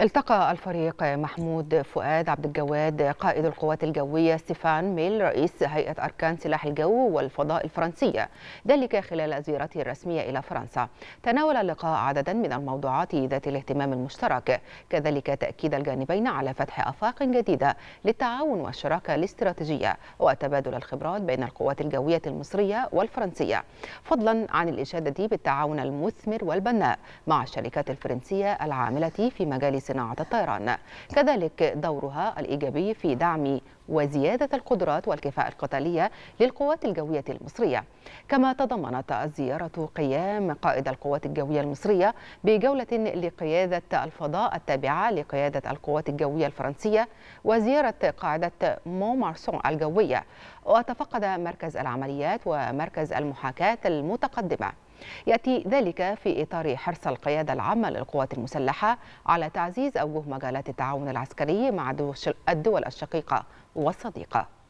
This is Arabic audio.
التقى الفريق محمود فؤاد عبد الجواد قائد القوات الجوية ستيفان ميل رئيس هيئة أركان سلاح الجو والفضاء الفرنسية ذلك خلال زيارته الرسمية إلى فرنسا تناول اللقاء عددا من الموضوعات ذات الاهتمام المشترك كذلك تأكيد الجانبين على فتح أفاق جديدة للتعاون والشراكة الاستراتيجية وتبادل الخبرات بين القوات الجوية المصرية والفرنسية فضلا عن الإشادة بالتعاون المثمر والبناء مع الشركات الفرنسية العاملة في مجال صناعة الطيران كذلك دورها الإيجابي في دعم وزيادة القدرات والكفاءة القتالية للقوات الجوية المصرية كما تضمنت الزيارة قيام قائد القوات الجوية المصرية بجولة لقيادة الفضاء التابعة لقيادة القوات الجوية الفرنسية وزيارة قاعدة مومارسون الجوية وتفقد مركز العمليات ومركز المحاكاة المتقدمة يأتي ذلك في إطار حرص القيادة العامة للقوات المسلحة على تعزيز أوجه مجالات التعاون العسكري مع الدول الشقيقة والصديقة